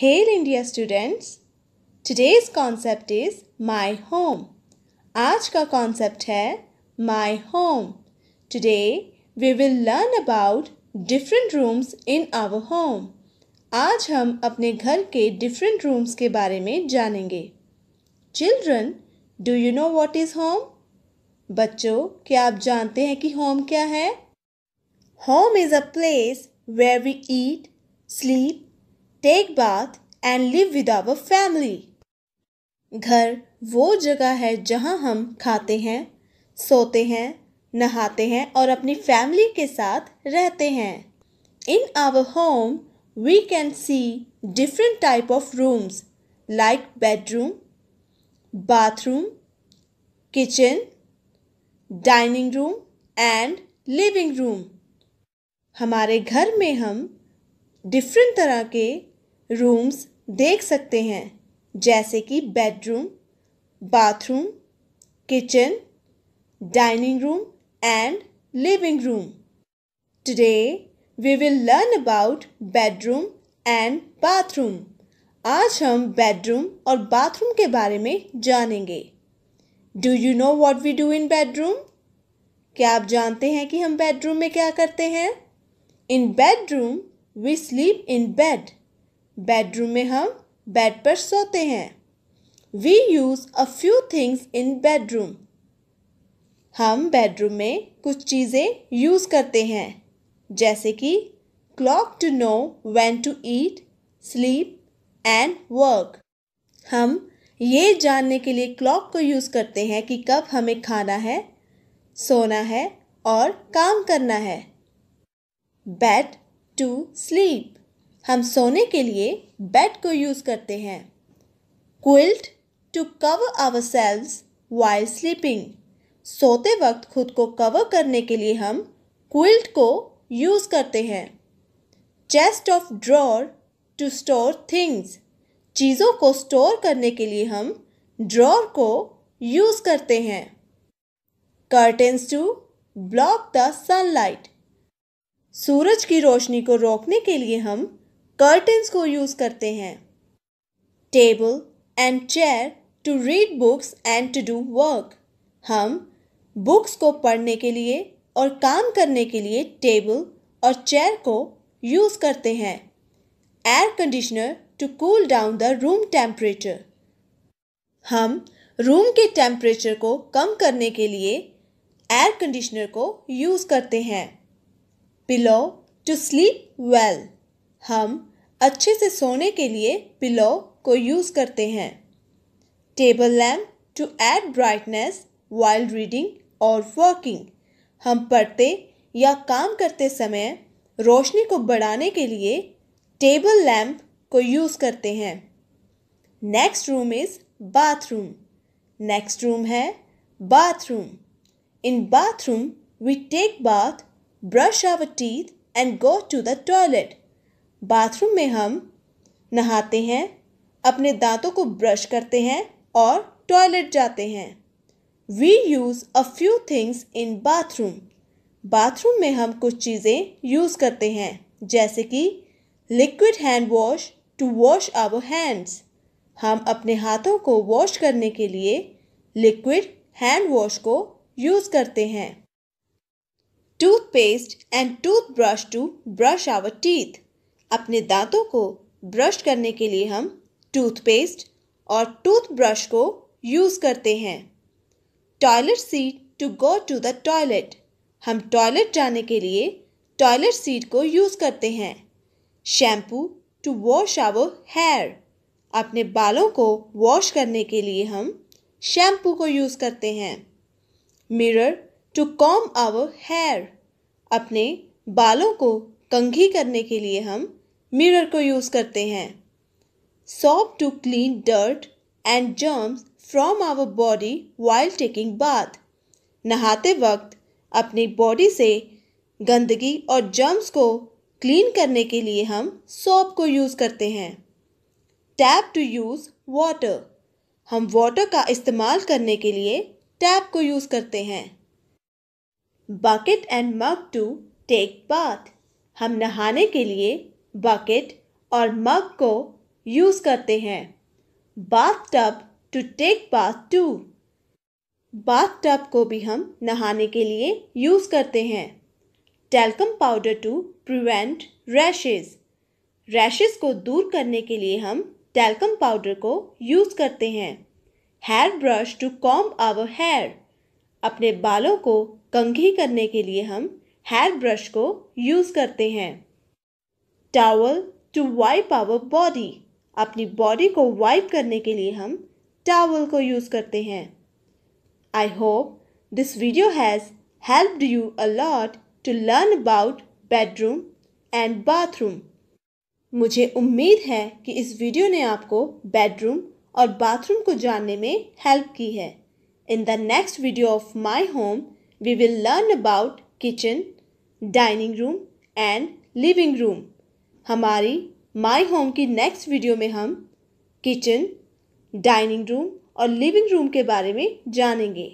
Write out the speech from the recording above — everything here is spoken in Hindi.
Hail India students! Today's concept is my home. आज का concept है my home. Today we will learn about different rooms in our home. आज हम अपने घर के different rooms के बारे में जानेंगे Children, do you know what is home? बच्चों क्या आप जानते हैं कि home क्या है Home is a place where we eat, sleep take bath and live with our family घर वो जगह है जहाँ हम खाते हैं सोते हैं नहाते हैं और अपनी फैमिली के साथ रहते हैं in our home we can see different type of rooms like bedroom bathroom kitchen dining room and living room हमारे घर में हम डिफरेंट तरह के रूम्स देख सकते हैं जैसे कि bedroom bathroom kitchen dining room and living room today we will learn about bedroom and bathroom आज हम बेडरूम और बाथरूम के बारे में जानेंगे do you know what we do in bedroom क्या आप जानते हैं कि हम बेडरूम में क्या करते हैं in bedroom we sleep in bed bedroom में हम बेड पर सोते हैं we use a few things in bedroom हम बेडरूम में कुछ चीज़ें यूज़ करते हैं जैसे कि clock to know when to eat sleep and work हम ये जानने के लिए क्लॉक को यूज़ करते हैं कि कब हमें खाना है सोना है और काम करना है बेड टू स्लीप हम सोने के लिए बेड को यूज़ करते हैं quilt to cover ourselves while sleeping सोते वक्त खुद को कवर करने के लिए हम क्विल्ट को यूज़ करते हैं chest of drawer to store things चीज़ों को स्टोर करने के लिए हम ड्रॉर को यूज़ करते हैं curtains to block the sunlight सूरज की रोशनी को रोकने के लिए हम कर्टन्स को यूज़ करते हैं table and chair to read books and to do work हम बुक्स को पढ़ने के लिए और काम करने के लिए टेबल और चेयर को यूज़ करते हैं air conditioner to cool down the room temperature हम रूम के टेम्परेचर को कम करने के लिए एयर कंडीशनर को यूज़ करते हैं पिलो टू स्लीप वेल हम अच्छे से सोने के लिए पिलो को यूज़ करते हैं table lamp to add brightness while reading और वर्किंग हम पढ़ते या काम करते समय रोशनी को बढ़ाने के लिए टेबल लैम्प को यूज़ करते हैं next room is bathroom next room है bathroom in bathroom we take bath brush our teeth and go to the toilet bathroom में हम नहाते हैं अपने दांतों को ब्रश करते हैं और टॉयलेट जाते हैं we use a few things in bathroom bathroom में हम कुछ चीज़ें यूज़ करते हैं जैसे कि liquid hand wash to wash our hands हम अपने हाथों को वॉश करने के लिए लिक्विड हैंड वॉश को यूज़ करते हैं toothpaste and toothbrush to brush our teeth अपने दांतों को ब्रश करने के लिए हम टूथपेस्ट और टूथब्रश को यूज़ करते हैं toilet seat to go to the toilet हम टॉयलेट जाने के लिए टॉयलेट सीट को यूज़ करते हैं shampoo to wash our hair अपने बालों को वॉश करने के लिए हम शैम्पू को यूज़ करते हैं mirror to comb our hair अपने बालों को कंघी करने के लिए हम मिरर को यूज़ करते हैं soap to clean dirt and germs from our body while taking bath नहाते वक्त अपनी बॉडी से गंदगी और जर्म्स को क्लीन करने के लिए हम सॉप को यूज़ करते हैं टैप टू यूज़ वाटर हम वाटर का इस्तेमाल करने के लिए टैप को यूज़ करते हैं bucket and mug to take bath हम नहाने के लिए बकेट और मग को यूज करते हैं bath tub to take bath to bath tub को भी हम नहाने के लिए यूज करते हैं talcum powder to prevent rashes rashes को दूर करने के लिए हम टेलकम पाउडर को यूज करते हैं hair brush to comb our hair अपने बालों को कंघी करने के लिए हम हेयर ब्रश को यूज करते हैं towel to wipe our body अपनी बॉडी को वाइप करने के लिए हम टावल को यूज़ करते हैं I hope this video has help you a lot to learn about bedroom and bathroom मुझे उम्मीद है कि इस वीडियो ने आपको बेडरूम और बाथरूम को जानने में हेल्प की है in the next video of my home we will learn about kitchen dining room and living room हमारी माई होम की नेक्स्ट वीडियो में हम किचन डाइनिंग रूम और लिविंग रूम के बारे में जानेंगे